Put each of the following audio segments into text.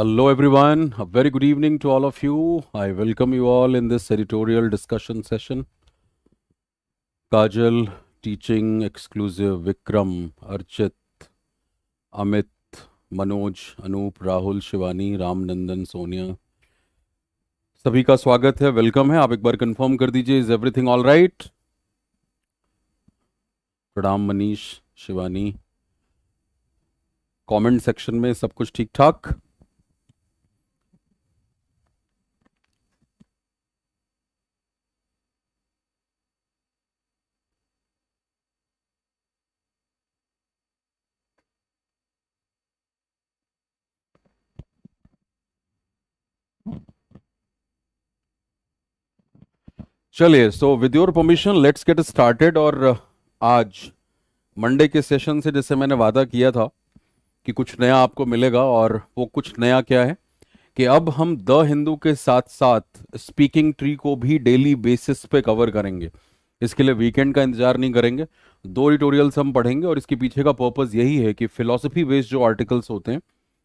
Hello, everyone. A very good evening to all of you. I welcome you all in this editorial discussion session. Kajal, teaching exclusive Vikram, Archit, Amit, Manoj, Anup, Rahul, Shivani, Ramnandan, Sonia. सभी का स्वागत है welcome है आप एक बार confirm कर दीजिए is everything all right प्रणाम मनीष शिवानी कमेंट सेक्शन में सब कुछ ठीक ठाक चलिए so with your permission let's get started और uh, आज मंडे के सेशन से जैसे मैंने वादा किया था कि कुछ नया आपको मिलेगा और वो कुछ नया क्या है कि अब हम द हिंदू के साथ साथ स्पीकिंग ट्री को भी डेली बेसिस पे कवर करेंगे इसके लिए वीकेंड का इंतजार नहीं करेंगे दो ट्यूटोरियल्स हम पढ़ेंगे और इसके पीछे का पर्पज़ यही है कि फिलोसफी बेस्ड जो आर्टिकल्स होते हैं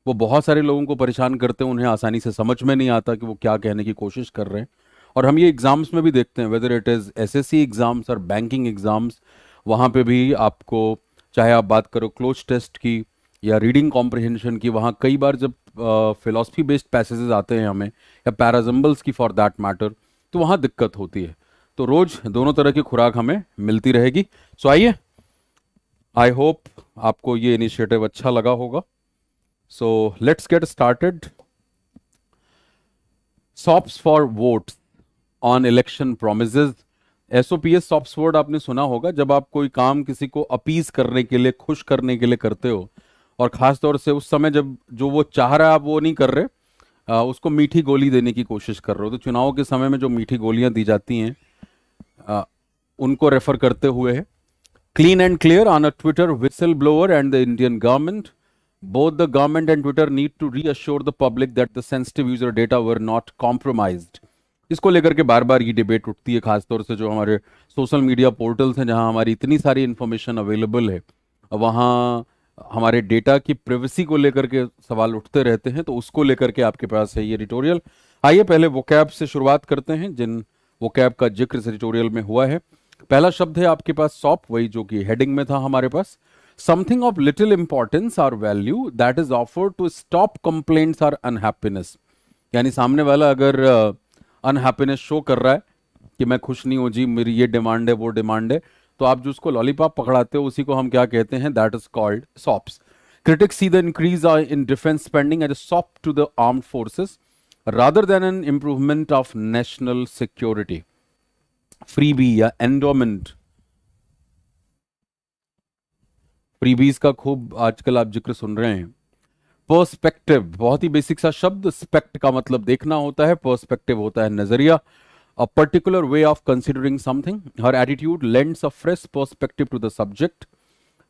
वो बहुत सारे लोगों को परेशान करते हैं उन्हें आसानी से समझ में नहीं आता कि वो क्या कहने की कोशिश कर रहे हैं और हम ये एग्ज़ाम्स में भी देखते हैं whether it is S C exams और बैंकिंग एग्ज़ाम्स वहाँ पे भी आपको चाहे आप बात करो क्लोज टेस्ट की या रीडिंग कॉम्प्रिहेंशन की वहाँ कई बार जब फिलोसफी बेस्ड पैसेजेस आते हैं हमें या पैराजम्बल्स की फॉर दैट मैटर तो वहाँ दिक्कत होती है तो रोज़ दोनों तरह की खुराक हमें मिलती रहेगी सो आइए आई होप आपको ये इनिशिएटिव अच्छा लगा होगा so let's get started sops for votes on election promise SOPS soft word आपने सुना होगा जब आप कोई काम किसी को अपीज करने के लिए खुश करने के लिए करते हो और खास तौर से उस समय जब जो वो चाह रहा है आप वो नहीं कर रहे आ, उसको मीठी गोली देने की कोशिश कर रहे हो तो चुनाव के समय में जो मीठी गोलियां दी जाती हैं उनको रेफर करते हुए है clean and clear on a Twitter whistle blower and the Indian government both the government and Twitter need to reassure the public that the sensitive user data were not इसको लेकर के बार बार ये डिबेट उठती है खासतौर से जो हमारे सोशल मीडिया पोर्टल्स हैं जहाँ हमारी इतनी सारी इन्फॉर्मेशन अवेलेबल है वहाँ हमारे डेटा की प्रिवेसी को लेकर के सवाल उठते रहते हैं तो उसको लेकर के आपके पास है ये रिटोरियल आइए पहले वो से शुरुआत करते हैं जिन वो कैब का जिक्र इस रिटोरियल में हुआ है पहला शब्द है आपके पास सॉप वही जो कि हेडिंग में था हमारे पास something of little importance or value that is offered to stop complaints or unhappiness यानी सामने वाला अगर uh, अनहैप्पीनेस शो कर रहा है कि मैं खुश नहीं हूं जी मेरी ये डिमांड है वो डिमांड है तो आप जो उसको लॉलीपॉप पकड़ाते हो उसी को हम क्या कहते हैं that is called sops critics see the increase in defence spending as a sop to the arm forces rather than an improvement of national security freebie या एंडोमेंट प्रीबीज का खूब आजकल आप जिक्र सुन रहे हैं पर्सपेक्टिव बहुत ही बेसिक सा शब्द स्पेक्ट का मतलब देखना होता है पर्सपेक्टिव होता है नजरिया a particular way of considering something her attitude lends a fresh perspective to the subject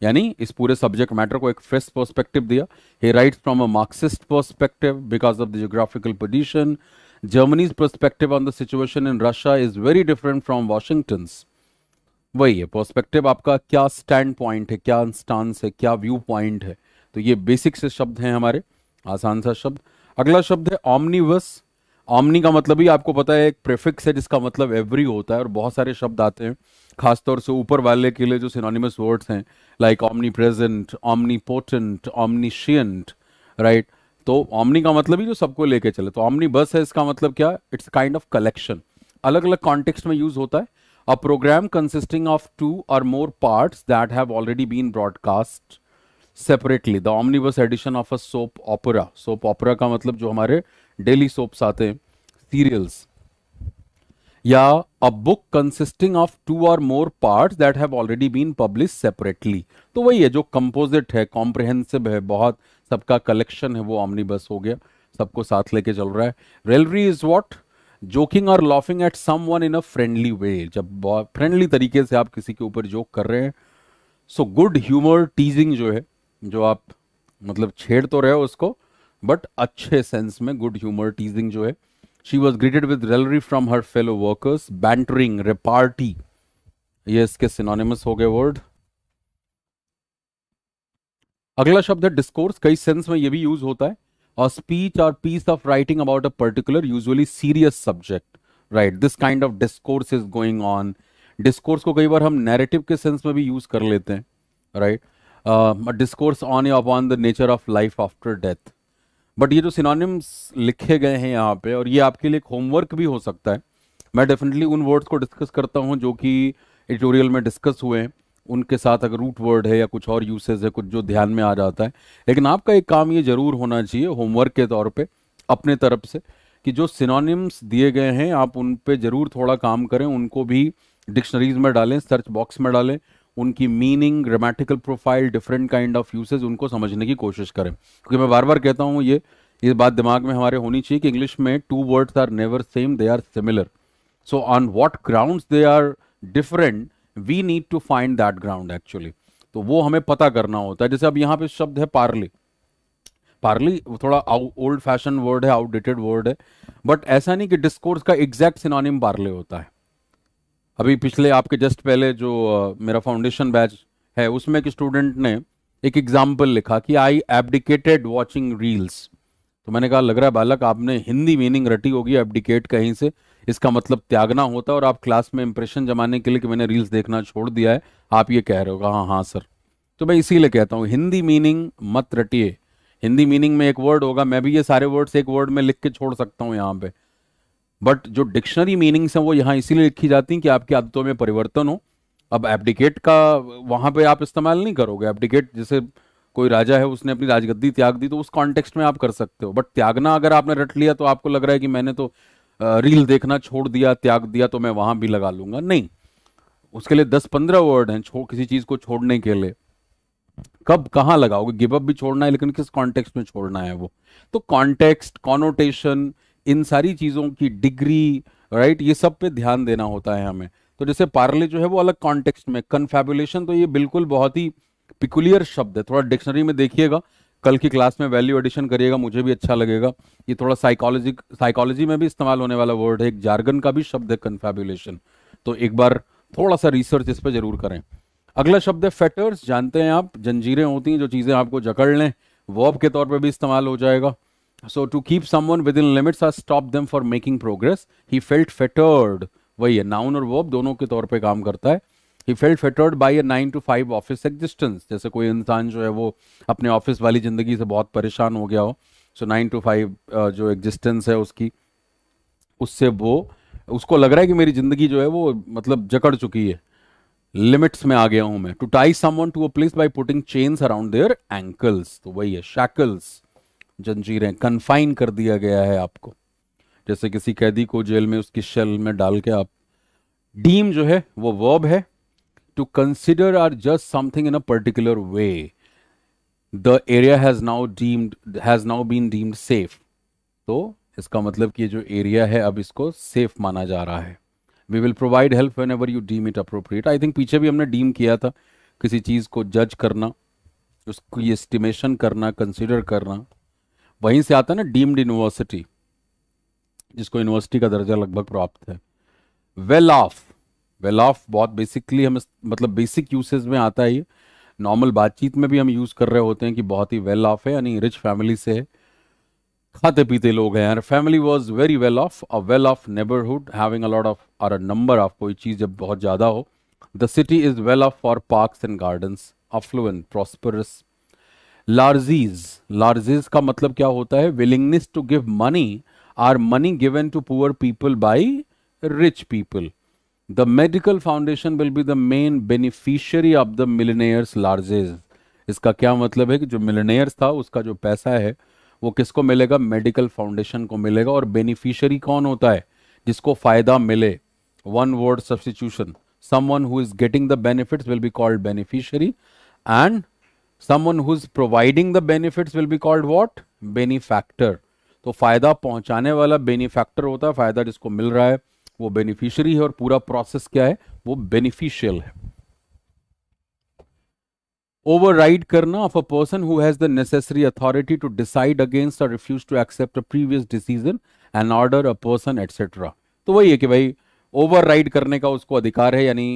यानी इस पूरे सब्जेक्ट मैटर को एक फ्रेश पर्सपेक्टिव दिया he write from a Marxist perspective because of the geographical position Germany's perspective on the situation in Russia is very different from Washington वही है perspective आपका क्या स्टैंड पॉइंट है क्या स्टांस है क्या व्यू पॉइंट है तो ये बेसिक से शब्द हैं हमारे आसान सा शब्द अगला शब्द है ऑमनीवस ऑमनी का मतलब ही आपको पता है एक प्रेफिक्स है जिसका मतलब एवरी होता है और बहुत सारे शब्द आते हैं खासतौर से ऊपर वाले के लिए जो सिनोनिमस वर्ड्स हैं like omnipresent omnipotent omniscient right तो ऑमनी का मतलब ही जो सबको लेके चले तो ऑमनी बस है इसका मतलब क्या इट्स काइंड ऑफ कलेक्शन अलग अलग कॉन्टेक्स्ट में यूज होता है a programme consisting of two और more parts that have already been broadcast separately the omnibus edition of a soap opera soap opera का मतलब जो हमारे डेली सोप्स आते हैं सीरियल्स या a book consisting of two और more part that have already been publish separately तो वही है जो कंपोजिट है कॉम्प्रिहेंसिव है बहुत सबका कलेक्शन है वो ऑमनीबस हो गया सबको साथ लेके चल रहा है रेलरी इज वॉट जोकिंग और laughing at someone in a friendly way जब फ्रेंडली तरीके से आप किसी के ऊपर जोक कर रहे हैं सो गुड ह्यूमर टीजिंग जो है जो आप मतलब छेड़ तो रहे हो उसको बट अच्छे सेंस में गुड ह्यूमर टीजिंग जो है she was greeted with raillery from her fellow workers bantering repartee ये इसके सिनोनिमस हो गए वर्ड अगला शब्द है डिस्कोर्स कई सेंस में ये भी यूज होता है और स्पीच और piece of writing about a particular usually serious subject right this kind of discourse is going on discourse को कई बार हम नैरेटिव के सेंस में भी यूज कर लेते हैं right right? A discourse on on या upon the nature of life after but ये जो सिनोनिम्स लिखे गए हैं यहाँ पे और ये आपके लिए एक होमवर्क भी हो सकता है मैं डेफिनेटली उन वर्ड्स को डिस्कस करता हूँ जो कि एडिटोरियल में डिस्कस हुए हैं उनके साथ अगर रूट वर्ड है या कुछ और यूसेज है कुछ जो ध्यान में आ जाता है लेकिन आपका एक काम ये ज़रूर होना चाहिए होमवर्क के तौर पर अपने तरफ से कि जो सिनोनिम्स दिए गए हैं आप उन पर ज़रूर थोड़ा काम करें उनको भी डिक्शनरीज में डालें सर्च बॉक्स में डालें उनकी meaning grammatical profile different kind of usage उनको समझने की कोशिश करें क्योंकि मैं बार बार कहता हूँ ये ये बात दिमाग में हमारे होनी चाहिए कि इंग्लिश में two words are never same they are similar so on what ground they are different we need to find that ground actually तो वो हमें पता करना होता है जैसे अब यहाँ पे शब्द है पार्ले पार्ली थोड़ा ओल्ड फैशन वर्ड है आउटडेटेड वर्ड है बट ऐसा नहीं कि डिस्कोर्स का एग्जैक्ट सिनोनिम पार्ले होता है अभी पिछले आपके जस्ट पहले जो मेरा फाउंडेशन बैच है उसमें एक स्टूडेंट ने एक एग्जाम्पल लिखा कि आई एबडिकेटेड वॉचिंग रील्स तो मैंने कहा लग रहा है बालक आपने हिंदी मीनिंग रटी होगी एबडिकेट कहीं से इसका मतलब त्यागना होता है और आप क्लास में इंप्रेशन जमाने के लिए कि मैंने रील्स देखना छोड़ दिया है आप ये कह रहे हो हाँ हाँ सर तो मैं इसीलिए कहता हूँ हिंदी मीनिंग मत रटिए हिंदी मीनिंग में एक वर्ड होगा मैं भी ये सारे वर्ड्स एक वर्ड में लिख के छोड़ सकता हूँ यहाँ पे बट जो डिक्शनरी मीनिंग्स हैं वो यहाँ इसीलिए लिखी जाती हैं कि आपकी आदतों में परिवर्तन हो अब एबडिकेट का वहाँ पे आप इस्तेमाल नहीं करोगे एबडिकेट जैसे कोई राजा है उसने अपनी राजगद्दी त्याग दी तो उस कॉन्टेक्स्ट में आप कर सकते हो बट त्यागना अगर आपने रट लिया तो आपको लग रहा है कि मैंने तो रील देखना छोड़ दिया त्याग दिया तो मैं वहाँ भी लगा लूंगा नहीं उसके लिए दस पंद्रह वर्ड हैं किसी चीज़ को छोड़ने के लिए कब कहाँ लगाओगे गिवअप भी छोड़ना है लेकिन किस कॉन्टेक्स्ट में छोड़ना है वो तो कॉन्टेक्स्ट कॉनोटेशन इन सारी चीज़ों की डिग्री राइट ये सब पे ध्यान देना होता है हमें तो जैसे पार्ले जो है वो अलग कॉन्टेक्स्ट में कन्फेबुलेशन तो ये बिल्कुल बहुत ही पिकुलियर शब्द है थोड़ा डिक्शनरी में देखिएगा कल की क्लास में वैल्यू एडिशन करिएगा मुझे भी अच्छा लगेगा ये थोड़ा साइकोलॉजी साइकोलॉजी में भी इस्तेमाल होने वाला वर्ड है एक जार्गन का भी शब्द है कन्फेबुलेशन तो एक बार थोड़ा सा रिसर्च इस पर जरूर करें अगला शब्द है फेटर्स जानते हैं आप जंजीरें होती हैं जो चीज़ें आपको जकड़ लें वॉब के तौर पर भी इस्तेमाल हो जाएगा so to keep keep within limits or stop them for making progress he felt fettered वही है नाउन और वर्ब दोनों के तौर पे काम करता है he felt fettered by a nine to five office existence जैसे कोई इंसान जो है वो अपने ऑफिस वाली ज़िंदगी से बहुत परेशान हो गया हो सो नाइन टू फाइव जो एग्जिस्टेंस है उसकी उससे वो उसको लग रहा है कि मेरी ज़िंदगी जो है वो मतलब जकड़ चुकी है लिमिट्स में आ गया हूं मैं to tie someone to a place by putting chains around their ankles तो वही है शैकल्स जंजीरें कन्फाइन कर दिया गया है आपको जैसे किसी कैदी को जेल में उसकी शेल में डाल के आप डीम जो है वो वर्ब है to consider or just something in a particular way the area has now deemed has now been deemed safe तो इसका मतलब कि ये जो एरिया है अब इसको सेफ माना जा रहा है we will provide help whenever you deem it appropriate I think पीछे भी हमने डीम किया था किसी चीज़ को जज करना उसकी एस्टिमेशन करना कंसिडर करना वहीं से आता है ना डीम्ड यूनिवर्सिटी जिसको यूनिवर्सिटी का दर्जा लगभग प्राप्त है वेल ऑफ वेल ऑफ बहुत बेसिकली हम मतलब बेसिक यूसेज में आता है ये नॉर्मल बातचीत में भी हम यूज़ कर रहे होते हैं कि बहुत ही वेल ऑफ है यानी रिच फैमिली से खाते पीते लोग हैं यार family was very well off a well off neighbourhood having a lot of और अ नंबर ऑफ कोई चीज़ जब बहुत ज़्यादा हो the city is well off for parks and gardens affluent prosperous largesse largesse का मतलब क्या होता है willingness to give money or money given to poor people by rich people the medical foundation will be the main beneficiary of the millionaires largesse इसका क्या मतलब है कि जो मिलनेयर्स था उसका जो पैसा है वो किसको मिलेगा मेडिकल फाउंडेशन को मिलेगा और बेनिफिशियरी कौन होता है जिसको फायदा मिले one word substitution someone who is getting the benefits will be called beneficiary and who is providing the benefits will be called what benefactor तो फायदा पहुंचाने वाला बेनिफैक्टर होता है फायदा जिसको मिल रहा है वो बेनिफिशियरी है और पूरा प्रोसेस क्या है वो बेनिफिशियल है ओवरराइड करना of a person who has the necessary authority to decide against और refuse to accept a previous decision an order a person etcetera तो वही है कि भाई ओवरराइड करने का उसको अधिकार है यानी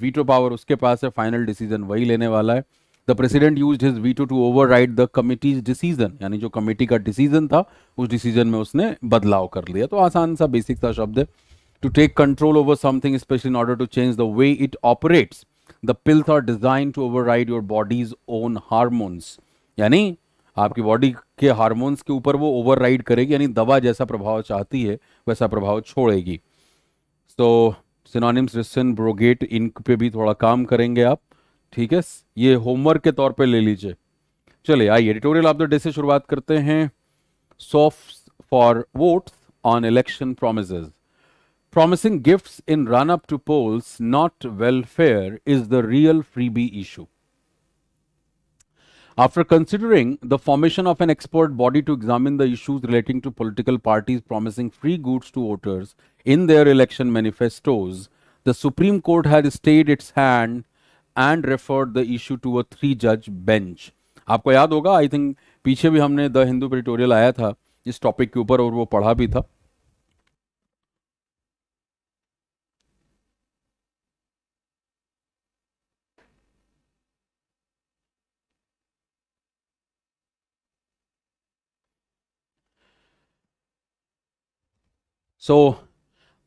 वीटो uh, पावर उसके पास है फाइनल डिसीजन वही लेने वाला है the president use his veto to ride the committee's decision यानी जो कमेटी का डिसीजन था उस डिसीजन में उसने बदलाव कर लिया तो आसान सा बेसिक सा शब्द है to take control over something specially in order to change the way it operates the pills are design to ride your body's own hormones यानी आपकी बॉडी के हार्मोन्स के ऊपर वो ओवर राइड करेगी यानी दवा जैसा प्रभाव चाहती है वैसा प्रभाव छोड़ेगी सो सिनोनिम्स रिसन ब्रोगेट इन पे भी थोड़ा काम करेंगे आप ठीक है ये होमवर्क के तौर पे ले लीजिए चलिए आइए एडिटोरियल आप डे से शुरुआत करते हैं soft for votes on election promises promising gifts in run up to polls, not welfare, is the real freebie issue After considering the formation of an expert body to examine the issues relating to political parties promising free goods to voters in their election manifestos, the Supreme Court had stayed its hand and referred the issue to a three जज bench आपको याद होगा आई think पीछे भी हमने the Hindu प्रिटोरियल आया था इस टॉपिक के ऊपर और वो पढ़ा भी था So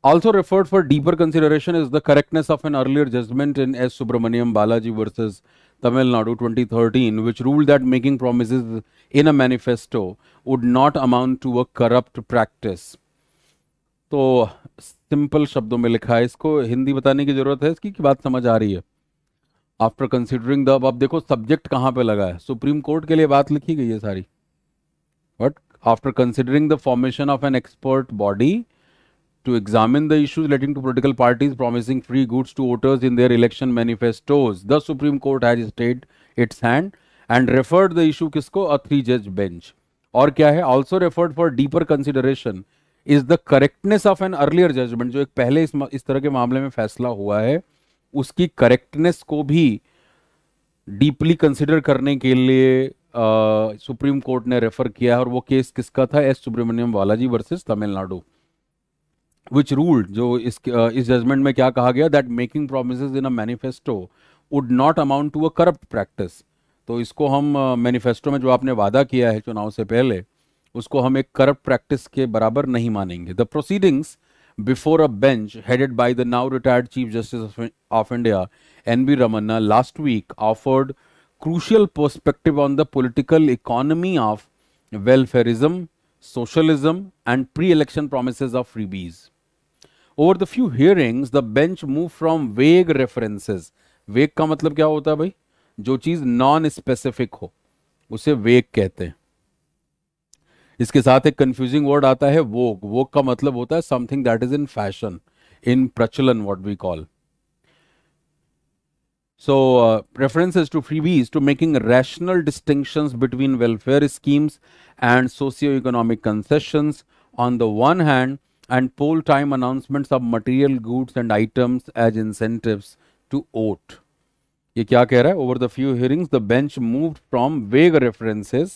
Also referred for deeper consideration is the correctness of an earlier judgment in S. Subramaniam Balaji versus Tamil Nadu 2013, which ruled that making promises in a manifesto would not amount to a corrupt practice. तो simple शब्दों में लिखा है इसको हिंदी बताने की ज़रूरत है इसकी कि बात समझ आ रही है आफ्टर कंसिडरिंग द अब आप देखो सब्जेक्ट कहाँ पे लगा है सुप्रीम कोर्ट के लिए बात लिखी गई है सारी but after considering the formation of an expert body to examine the issues relating to political parties promising free goods to voters in their election manifestos. The Supreme Court has stayed its hand and referred the issue kisko a three judge bench. aur kya hai also referred for deeper consideration is the correctness of an earlier judgment jo ek pehle is is tarah ke mamle mein faisla hua hai uski correctness ko bhi deeply consider karne ke liye Supreme Court ने refer किया है और वो case किसका था S Subramaniam Balaji versus Tamil Nadu which ruled जो इस इस जजमेंट में क्या कहा गया that making promise in a manifesto would not amount to a corrupt practice तो इसको हम मैनिफेस्टो में जो आपने वादा किया है चुनाव से पहले उसको हम एक करप्ट प्रैक्टिस के बराबर नहीं मानेंगे the proceedings before a bench headed by the now retired chief justice of India N B Ramana last week offered crucial perspective on the political economy of welfarism socialism and pre election promise of freebies. over the few hearings the bench moved from vague references vague ka matlab kya hota bhai jo cheez non specific ho use vague kehte hain iske sath ek confusing word aata hai vogue vogue ka matlab hota hai something that is in fashion in prachalan what we call so preferences uh, to freebies to making rational distinctions between welfare schemes and socio economic concessions on the one hand and poll time announcements of material goods and items as incentive to vote. ये क्या कह रहा है over the few hearings the bench move from vague references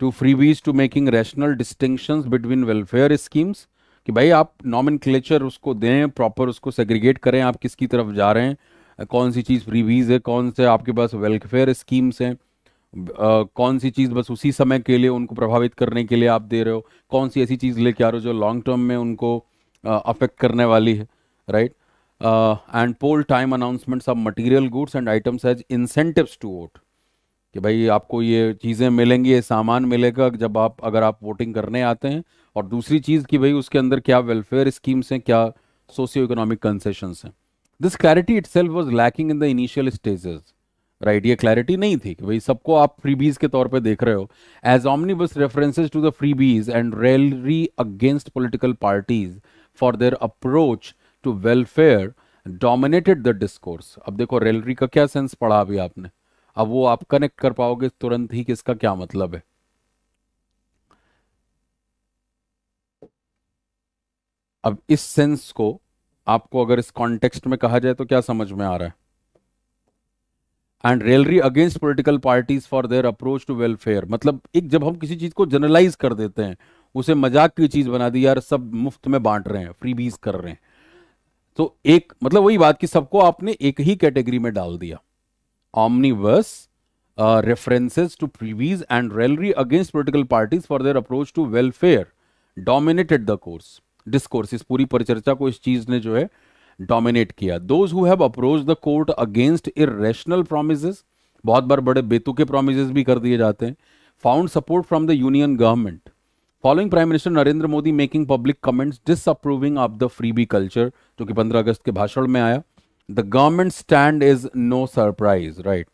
to freebies to making rational distinction between welfare schemes कि भाई आप नॉमिन clutcher उसको दें प्रॉपर उसको सेग्रीगेट करें आप किसकी तरफ जा रहे हैं कौन सी चीज़ फ्रीबीज है कौन से आपके पास वेलफेयर स्कीम्स हैं कौन सी चीज़ बस उसी समय के लिए उनको प्रभावित करने के लिए आप दे रहे हो कौन सी ऐसी चीज़ लेके आ रहे हो जो लॉन्ग टर्म में उनको अफेक्ट करने वाली है right and poll time announcements of material goods and items as incentives to vote कि भाई आपको ये चीज़ें मिलेंगी ये सामान मिलेगा जब आप अगर आप वोटिंग करने आते हैं और दूसरी चीज़ कि भाई उसके अंदर क्या वेलफेयर स्कीम्स हैं क्या सोशियो इकोनॉमिक कंसेशन हैं this clarity itself was lacking in the initial stages right ये क्लैरिटी नहीं थी कि भाई सबको आप फ्री बीज के तौर पे देख रहे हो as omnibus references to the freebies and raillery against political parties for their approach to welfare dominated the discourse अब देखो रेलरी का क्या सेंस पढ़ा अभी आपने अब वो आप कनेक्ट कर पाओगे तुरंत ही कि इसका क्या मतलब है अब इस सेंस को आपको अगर इस कॉन्टेक्स्ट में कहा जाए तो क्या समझ में आ रहा है and raillery against political parties for their approach to welfare मतलब एक जब हम किसी चीज को जनरलाइज कर देते हैं उसे मजाक की चीज बना दी यार सब मुफ्त में बांट रहे हैं फ्री बीज कर रहे हैं तो एक मतलब वही बात कि सबको आपने एक ही कैटेगरी में डाल दिया omnibus references to freebies and raillery against political parties for their approach to welfare dominated the course discourse इस पूरी परिचर्चा को इस चीज ने जो है डोमिनेट किया those who have approach the court against irrational promise बहुत बार बड़े बेतुके प्रोमिस भी कर दिए जाते हैं found support from the union government following prime minister Narendra Modi making public comments disapproving of the freebie culture जो कि 15 अगस्त के भाषण में आया the government stand is no surprise right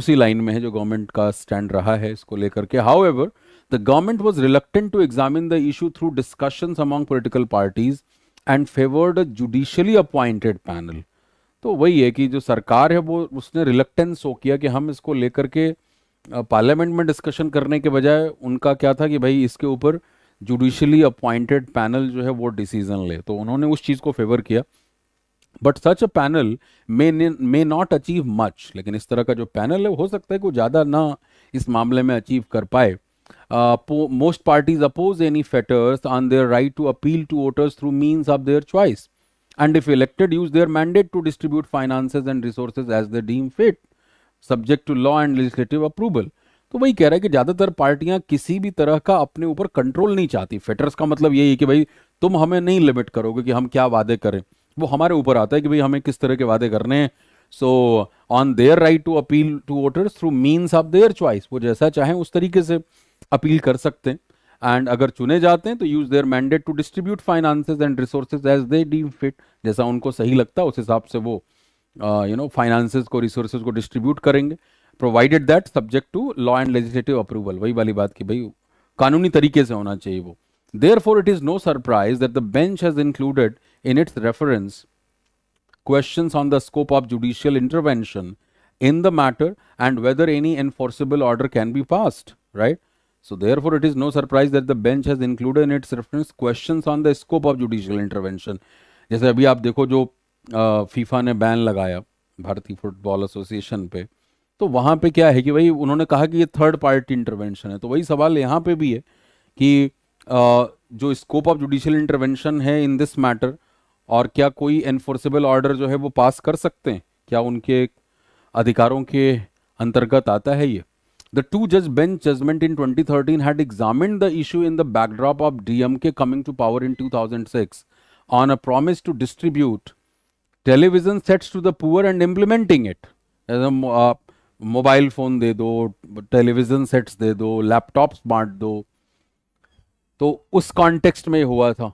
उसी लाइन में है जो गवर्नमेंट का स्टैंड रहा है इसको लेकर के however the government was reluctant to examine the issue through discussion among political parties and favoured judicially appointed panel तो वही है कि जो सरकार है वो उसने रिलक्टेंस शो किया कि हम इसको लेकर के पार्लियामेंट में डिस्कशन करने के बजाय उनका क्या था कि भाई इसके ऊपर जुडिशली अपॉइंटेड पैनल जो है वो डिसीजन ले तो उन्होंने उस चीज़ को फेवर किया but such a panel may may not achieve much लेकिन इस तरह का जो पैनल है हो सकता है कि ज़्यादा ना इस मामले में अचीव कर पाए uh, most parties oppose any fetters on their right to appeal to voters through means of their choice and if elected use their mandate to distribute finances and resources as they deem fit subject to law and legislative approval तो वही कह रहा है कि ज़्यादातर पार्टियां किसी भी तरह का अपने ऊपर कंट्रोल नहीं चाहती फेटर्स का मतलब यही है कि भाई तुम हमें नहीं लिमिट करोगे कि हम क्या वादे करें वो हमारे ऊपर आता है कि भाई हमें किस तरह के वादे करने हैं so on their right to appeal to voters through means of their choice वो जैसा चाहें उस तरीके से अपील कर सकते हैं एंड अगर चुने जाते हैं तो use their mandate to distribute finances and resources as they deem fit जैसा उनको सही लगता है उस हिसाब से वो यू नो फाइनेंस को रिसोर्सेज को डिस्ट्रीब्यूट करेंगे provided that subject to law and legislative approval वही वाली बात की भाई कानूनी तरीके से होना चाहिए वो there for it is no surprise that the bench has included in its reference question on the scope of judicial intervention in the matter and whether any enforceable order can be passed right So therefore, it is no surprise that the bench has included in its reference questions on the scope of judicial intervention. जैसे अभी आप देखो जो FIFA ने ban लगाया भारतीय football association पे तो वहाँ पे क्या है कि भाई उन्होंने कहा कि ये थर्ड पार्टी इंटरवेंशन है तो वही सवाल यहाँ पे भी है कि जो स्कोप ऑफ जुडिशियल इंटरवेंशन है इन दिस मैटर और क्या कोई एनफोर्सेबल ऑर्डर जो है वो पास कर सकते हैं क्या उनके अधिकारों के अंतर्गत आता है ये The two judge bench judgment in 2013 had examined the issue in the backdrop of DMK coming to power in 2006 on a promise to distribute television sets to the poor and implementing it. As a uh, mobile phone they do television sets, they do laptops, बांट do. So, us context may हुआ था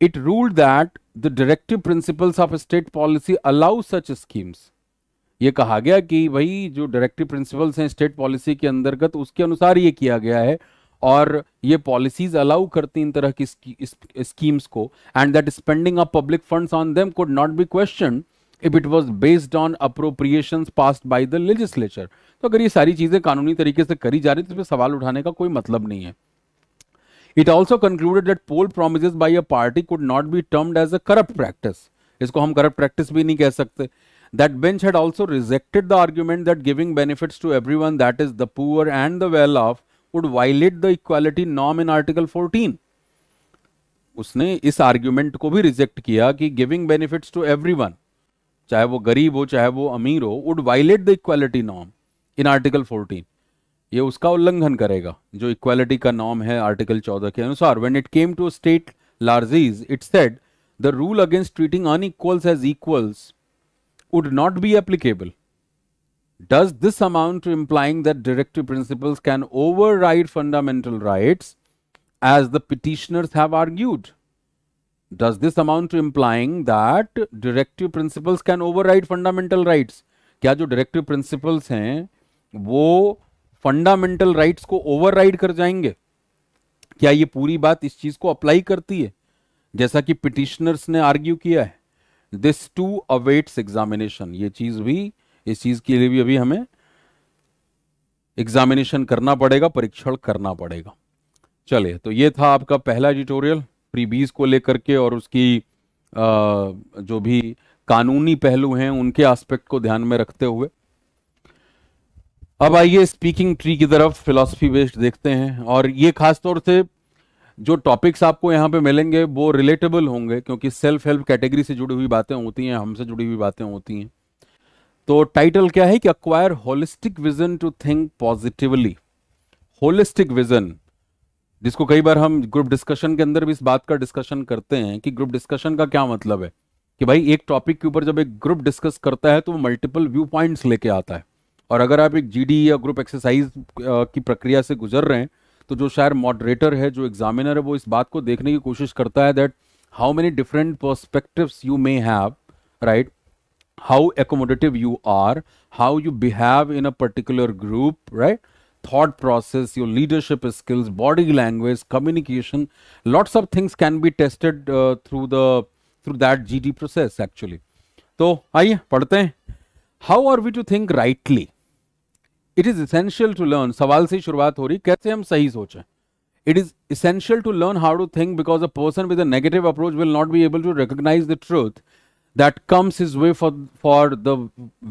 it ruled that the directive principles of state policy allow such schemes ये कहा गया कि भाई जो directive principles हैं स्टेट पॉलिसी के अंतर्गत उसके अनुसार ये किया गया है और ये पॉलिसीज अलाउ करती इन तरह की स्कीम्स को and that spending of public funds on them could not be question if it was based on appropriation passed by the legislature तो अगर ये सारी चीज़ें कानूनी तरीके से करी जा रही तो इसमें सवाल उठाने का कोई मतलब नहीं है it also concluded that poll promise by a party could not be termed as a corrupt practice इसको हम करप्ट प्रैक्टिस भी नहीं कह सकते that bench had also rejected the argument that giving benefits to everyone that is the poor and the well off would violate the equality norm in article 14 usne is argument ko bhi reject kiya ki giving benefits to everyone chahe wo gareeb ho chahe wo ameer ho would violate the equality norm in article 14 ye uska ullanghan karega jo equality ka norm hai article 14 ke anusar when it came to state larges it said the rule against treating unequals as equals would not be applicable. Does this amount to implying that directive principles can override fundamental rights as the petitioners have argued? Does this amount to implying that directive principles can override fundamental rights? क्या जो directive principles हैं वो fundamental rights को override कर जाएंगे क्या ये पूरी बात इस चीज को apply करती है जैसा कि petitioners ने argue किया है दिस टू अवेट्स एग्जामिनेशन ये चीज भी इस चीज के लिए भी अभी हमें एग्जामिनेशन करना पड़ेगा परीक्षण करना पड़ेगा चले तो ये था आपका पहला एडिटोरियल प्रीबीज को लेकर के और उसकी आ, जो भी कानूनी पहलू हैं उनके एस्पेक्ट को ध्यान में रखते हुए अब आइए स्पीकिंग ट्री की तरफ फिलोसफी बेस्ड देखते हैं और ये खासतौर से जो टॉपिक्स आपको यहाँ पे मिलेंगे वो रिलेटेबल होंगे क्योंकि सेल्फ हेल्प कैटेगरी से जुड़ी हुई बातें होती हैं हमसे जुड़ी हुई बातें होती हैं तो टाइटल क्या है कि acquire holistic vision to think positively holistic vision जिसको कई बार हम ग्रुप डिस्कशन के अंदर भी इस बात का डिस्कशन करते हैं कि ग्रुप डिस्कशन का क्या मतलब है कि भाई एक टॉपिक के ऊपर जब एक ग्रुप डिस्कस करता है तो वो मल्टीपल व्यू पॉइंट्स लेके आता है और अगर आप एक जीडी e या ग्रुप एक्सरसाइज की प्रक्रिया से गुजर रहे हैं तो जो शायद मॉडरेटर है जो एग्जामिनर है वो इस बात को देखने की कोशिश करता है that how many different perspective you may have right how accommodative you are how you behave in a particular group right thought process your leadership skills body language communication lots of things can be tested through the through that G D process actually तो आइए पढ़ते हैं how are we to think rightly it is essential to learn सवाल से शुरुआत हो रही कैसे हम सही सोचें it is essential to learn how to think because a person with negative approach will not be able to recognise the truth that comes is way for for the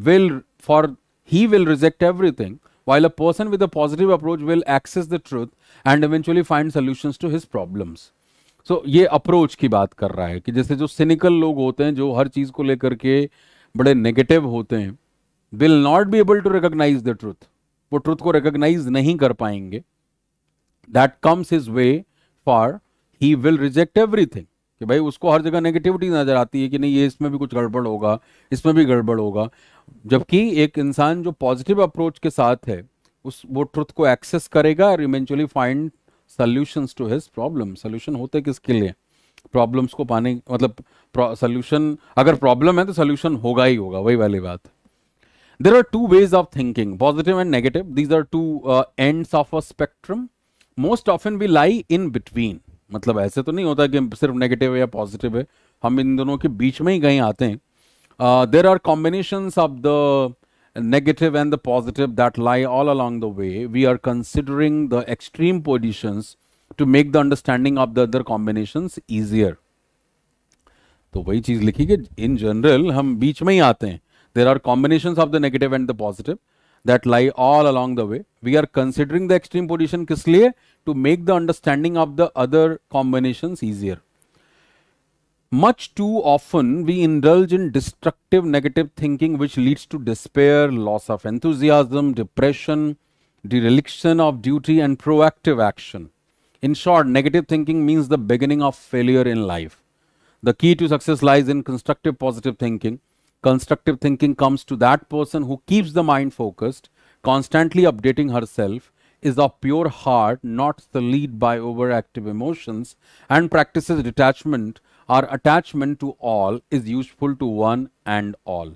will for he will reject everything while a person with a positive approach will access the truth and eventually find solutions to his problems. So so, ये approach की बात कर रहा है कि जैसे जो cynical लोग होते हैं जो हर चीज़ को लेकर के बड़े नेगेटिव होते हैं will not be able to recognise the truth वो ट्रुथ को रिकॉग्नाइज नहीं कर पाएंगे that comes is way for he will reject everything कि भाई उसको हर जगह नेगेटिविटी नज़र आती है कि नहीं ये इसमें भी कुछ गड़बड़ होगा इसमें भी गड़बड़ होगा जबकि एक इंसान जो पॉजिटिव अप्रोच के साथ है उस वो ट्रुथ को एक्सेस करेगा और eventually find solution to his problem solution होते किसके लिए प्रॉब्लम्स को पाने मतलब सोल्यूशन अगर प्रॉब्लम है तो सोल्यूशन होगा ही होगा वही वाली बात है there are two ways of thinking positive and negative these are two uh, of of a spectrum most often we lie in between मतलब ऐसे तो नहीं होता कि सिर्फ नेगेटिव है या पॉजिटिव है हम इन दोनों के बीच में ही कहीं आते हैं there are combination of the negative and the positive that lie all along the way we are considering the extreme position to make the understanding of the other combination easier तो वही चीज लिखी कि इन जनरल हम बीच में ही आते हैं There are combinations of the negative and the positive that lie all along the way. We are considering the extreme position kisliye to make the understanding of the other combinations easier. Much too often we indulge in destructive negative thinking which leads to despair, loss of enthusiasm, depression, dereliction of duty and proactive action. In short, negative thinking means the beginning of failure in life. The key to success lies in constructive positive thinking Constructive thinking comes to that person who keeps the mind focused, constantly updating herself, is of pure heart, not sullied by overactive emotions, and practices detachment or attachment to all is useful to one and all.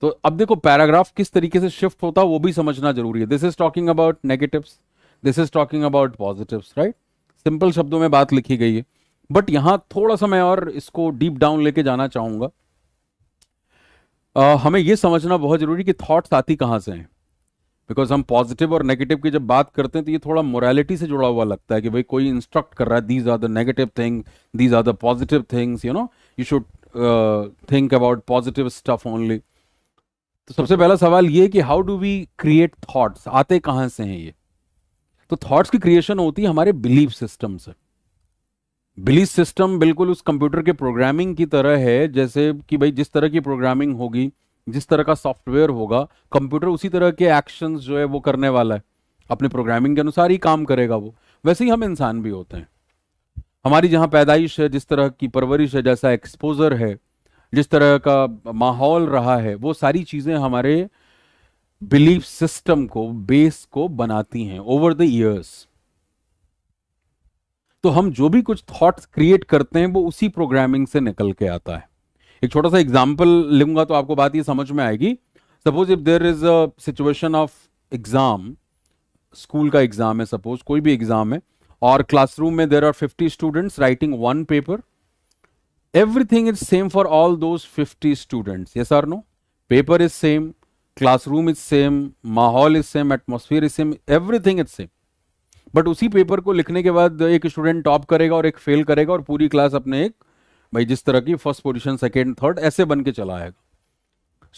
तो अब देखो paragraph किस तरीके से shift होता है वो भी समझना जरूरी है this is talking about negatives this is talking about positives right simple शब्दों में बात लिखी गई है बट यहाँ थोड़ा सा मैं और इसको डीप डाउन लेके जाना चाहूँगा हमें यह समझना बहुत जरूरी कि थॉट्स आती कहाँ से हैं बिकॉज हम पॉजिटिव और नेगेटिव की जब बात करते हैं तो ये थोड़ा मोरालिटी से जुड़ा हुआ लगता है कि भाई कोई इंस्ट्रक्ट कर रहा है these are the negative thing these are the positive things you know you should think about positive stuff only तो सबसे पहला सवाल ये कि how do we create thoughts आते कहाँ से हैं ये तो थॉट्स की क्रिएशन होती है हमारे बिलीफ सिस्टम से बिलीफ सिस्टम बिल्कुल उस कंप्यूटर के प्रोग्रामिंग की तरह है जैसे कि भाई जिस तरह की प्रोग्रामिंग होगी जिस तरह का सॉफ्टवेयर होगा कंप्यूटर उसी तरह के एक्शन जो है वो करने वाला है अपने प्रोग्रामिंग के अनुसार ही काम करेगा वो वैसे ही हम इंसान भी होते हैं हमारी जहाँ पैदाइश है जिस तरह की परवरिश है जैसा एक्सपोजर है जिस तरह का माहौल रहा है वो सारी चीज़ें हमारे बिलीफ सिस्टम को बेस को बनाती हैं ओवर द ईयर्स तो हम जो भी कुछ थॉट्स क्रिएट करते हैं वो उसी प्रोग्रामिंग से निकल के आता है एक छोटा सा एग्जाम्पल लूंगा तो आपको बात ये समझ में आएगी suppose if there is a situation of exam school का एग्जाम है सपोज कोई भी एग्जाम है और क्लासरूम में there are fifty students writing one paper everything is same for all those fifty students yes or no paper is same classroom is same माहौल is same atmosphere is same everything is same but उसी पेपर को लिखने के बाद एक student top करेगा और एक फेल करेगा और पूरी क्लास अपने एक भाई जिस तरह की फर्स्ट पोजिशन सेकेंड थर्ड ऐसे बन के चला आएगा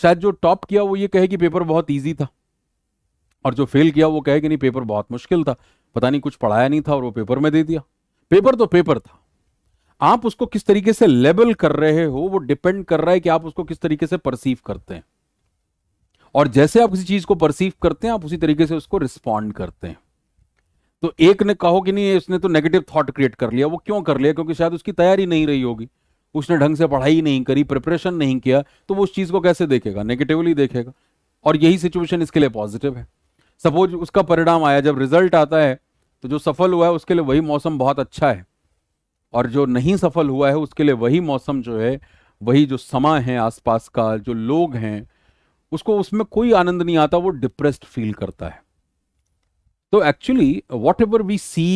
शायद जो टॉप किया वो ये कहे कि पेपर बहुत ईजी था और जो फेल किया वो कहे कि नहीं पेपर बहुत मुश्किल था पता नहीं कुछ पढ़ाया नहीं था और वो पेपर में दे दिया पेपर तो पेपर था आप उसको किस तरीके से लेबल कर रहे हो वो डिपेंड कर रहा है कि आप उसको किस तरीके से परसीव करते हैं और जैसे आप किसी चीज को परसीव करते हैं आप उसी तरीके से उसको रिस्पॉन्ड करते हैं तो एक ने कहो कि नहीं इसने तो नेगेटिव थॉट क्रिएट कर लिया वो क्यों कर लिया क्योंकि शायद उसकी तैयारी नहीं रही होगी उसने ढंग से पढ़ाई नहीं करी प्रिपरेशन नहीं किया तो वो उस चीज़ को कैसे देखेगा नेगेटिवली देखेगा और यही सिचुएशन इसके लिए पॉजिटिव है सपोज उसका परिणाम आया जब रिजल्ट आता है तो जो सफल हुआ है उसके लिए वही मौसम बहुत अच्छा है और जो नहीं सफल हुआ है उसके लिए वही मौसम जो है वही जो समा है आसपास का जो लोग हैं उसको उसमें कोई आनंद नहीं आता वो डिप्रेस्ड फील करता है तो actually whatever we see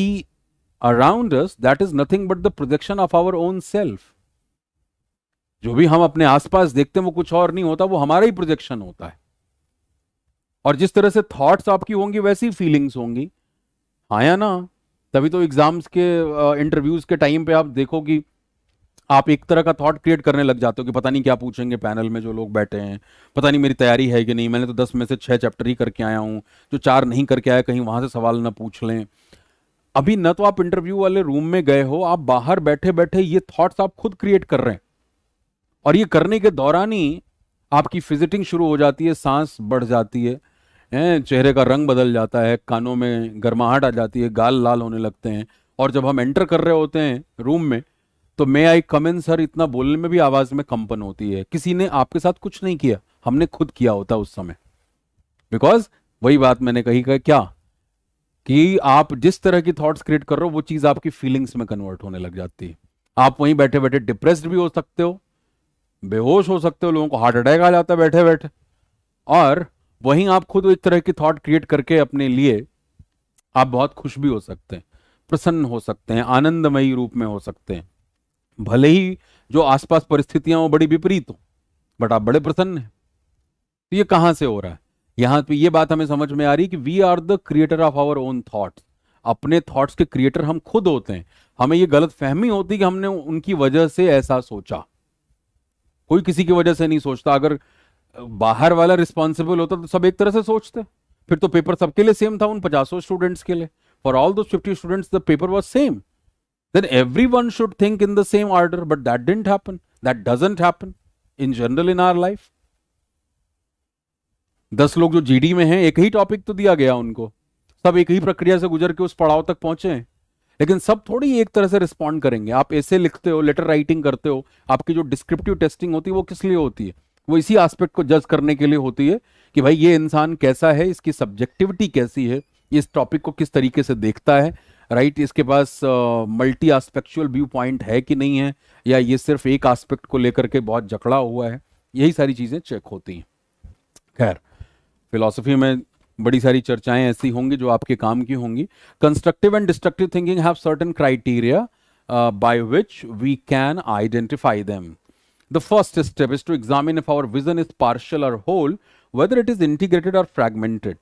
around that is nothing but the projection of our own self जो भी हम अपने आसपास देखते हैं वो कुछ और नहीं होता वो हमारा ही प्रोजेक्शन होता है और जिस तरह से थॉट्स आपकी होंगी वैसी फीलिंग्स होंगी हाँ या ना तभी तो एग्जाम्स के इंटरव्यूज के टाइम पे आप देखोगी आप एक तरह का थॉट क्रिएट करने लग जाते हो कि पता नहीं क्या पूछेंगे पैनल में जो लोग बैठे हैं पता नहीं मेरी तैयारी है कि नहीं मैंने तो दस में से छः चैप्टर ही करके आया हूँ जो चार नहीं करके आया कहीं वहाँ से सवाल ना पूछ लें अभी न तो आप इंटरव्यू वाले रूम में गए हो आप बाहर बैठे बैठे ये थॉट्स आप खुद क्रिएट कर रहे हैं और ये करने के दौरान ही आपकी फिजिटिंग शुरू हो जाती है सांस बढ़ जाती है हैं चेहरे का रंग बदल जाता है कानों में गर्माहट आ जाती है गाल लाल होने लगते हैं और जब हम एंटर कर रहे होते हैं रूम में तो मे आई कम इन सर इतना बोलने में भी आवाज में कंपन होती है किसी ने आपके साथ कुछ नहीं किया हमने खुद किया होता उस समय बिकॉज वही बात मैंने कही का क्या कि आप जिस तरह की थॉट्स क्रिएट कर रहे हो वो चीज आपकी फीलिंग्स में कन्वर्ट होने लग जाती है आप वहीं बैठे बैठे डिप्रेस्ड भी हो सकते हो बेहोश हो सकते हो लोगों को हार्ट अटैक आ जाता है बैठे बैठे और वहीं आप खुद इस तरह की थॉट क्रिएट करके अपने लिए आप बहुत खुश भी हो सकते हैं प्रसन्न हो सकते हैं आनंदमयी रूप में हो सकते हैं भले ही जो आसपास परिस्थितियां वो बड़ी विपरीत हो बट आप बड़े प्रसन्न हैं तो ये कहां से हो रहा है यहां पे ये बात हमें समझ में आ रही है कि we are the creator of our own thoughts अपने थॉट्स के क्रिएटर हम खुद होते हैं हमें ये गलत फहमी होती कि हमने उनकी वजह से ऐसा सोचा कोई किसी की वजह से नहीं सोचता अगर बाहर वाला रिस्पॉन्सिबल होता तो सब एक तरह से सोचते फिर तो पेपर सबके लिए सेम था उन पचासों स्टूडेंट्स के लिए for all those fifty students the paper was same then everyone should think in the same order, but that didn't happen. That doesn't happen in general in our life. दस लोग जो GD में हैं एक ही topic तो दिया गया उनको सब एक ही प्रक्रिया से गुजर के उस पड़ाव तक पहुंचे लेकिन सब थोड़ी एक तरह से रिस्पॉन्ड करेंगे आप ऐसे लिखते हो लेटर राइटिंग करते हो आपकी जो डिस्क्रिप्टिव टेस्टिंग होती है वो किस लिए होती है वो इसी एस्पेक्ट को जज करने के लिए होती है कि भाई ये इंसान कैसा है इसकी सब्जेक्टिविटी कैसी है इस टॉपिक को किस तरीके से देखता है राइट इसके पास मल्टी आस्पेक्चुअल व्यू पॉइंट है कि नहीं है या ये सिर्फ एक आस्पेक्ट को लेकर के बहुत जकड़ा हुआ है यही सारी चीज़ें चेक होती हैं खैर फिलॉसफी में बड़ी सारी चर्चाएं ऐसी होंगी जो आपके काम की होंगी constructive and destructive thinking have certain criteria by which we can identify them the first step is to examine if our vision is partial or whole whether it is integrated or fragmented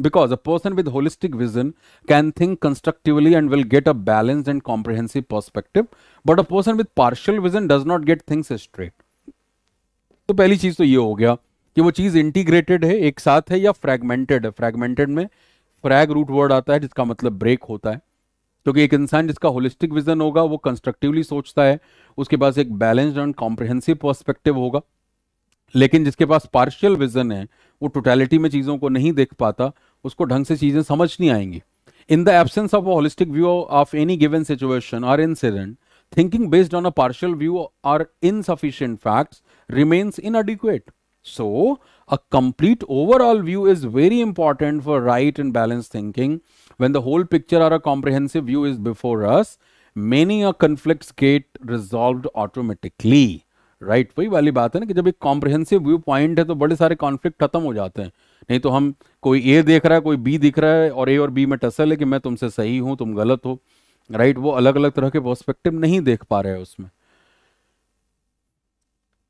because a person with holistic vision can think constructively and will get a balanced and comprehensive perspective but a person with partial vision does not get things straight तो पहली चीज तो ये हो गया कि वो चीज इंटीग्रेटेड है एक साथ है या फ्रेगमेंटेड है फ्रेगमेंटेड में फ्रैग रूट वर्ड आता है जिसका मतलब ब्रेक होता है क्योंकि तो एक इंसान जिसका होलिस्टिक विजन होगा वो कंस्ट्रक्टिवली सोचता है उसके पास एक बैलेंस्ड एंड कॉम्प्रिहेंसिव पर्सपेक्टिव होगा लेकिन जिसके पास पार्शियल विजन है वो टोटैलिटी में चीज़ों को नहीं देख पाता उसको ढंग से चीजें समझ नहीं आएंगी in the absence of holistic view of any given situation or incident thinking based on a partial view or insufficient fact remains inadequate so a complete overall view is very important for right and balance thinking when the whole picture or a comprehensive view is before us many a conflict get resolve automatically right वही वाली बात है ना कि जब एक comprehensive view point है तो बड़े सारे कॉन्फ्लिक्ट खत्म हो जाते हैं नहीं तो हम कोई ए देख रहा है कोई बी दिख रहा है और ए और बी में टसल है कि मैं तुमसे सही हूं तुम गलत हो राइट वो अलग अलग तरह के पर्सपेक्टिव नहीं देख पा रहे हैं उसमें